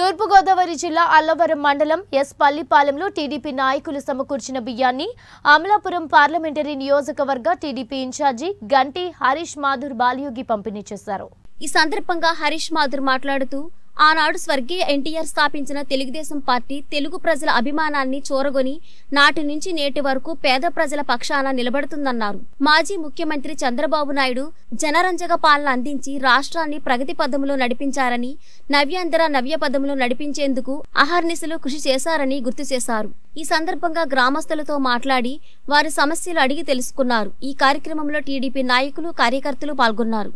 తూర్పుగోదావరి జిల్లా అల్లవరం మండలం yes పల్లిపాలెంలో TDP నాయకులు సమకూర్చిన బియ్యాన్ని అమలాపురం పార్లమెంటరీ నియోజకవర్గ టీడీపీ ఇన్ఛార్జి గంటి హరీష్ మాధుర్ బాలియోగి పంపిణీ చేశారు ఈ సందర్భంగా హరీష్ మాధుర్ మాట్లాడుతూ ఆనాడు స్వర్గీయ ఎన్టీఆర్ స్థాపించిన తెలుగుదేశం పార్టీ తెలుగు ప్రజల అభిమానాన్ని చూరగొని నాటి నుంచి నేటి వరకు పేద ప్రజల పక్షాన నిలబడుతుందన్నారు మాజీ ముఖ్యమంత్రి చంద్రబాబు నాయుడు జనరంజక పాలన అందించి రాష్ట్రాన్ని ప్రగతి పదంలో నడిపించారని నవ్యాంధ్ర నవ్య పదంలో నడిపించేందుకు అహర్నిశలు కృషి చేశారని గుర్తు చేశారు ఈ సందర్భంగా గ్రామస్తులతో మాట్లాడి వారి సమస్యలు అడిగి తెలుసుకున్నారు ఈ కార్యక్రమంలో టీడీపీ నాయకులు కార్యకర్తలు పాల్గొన్నారు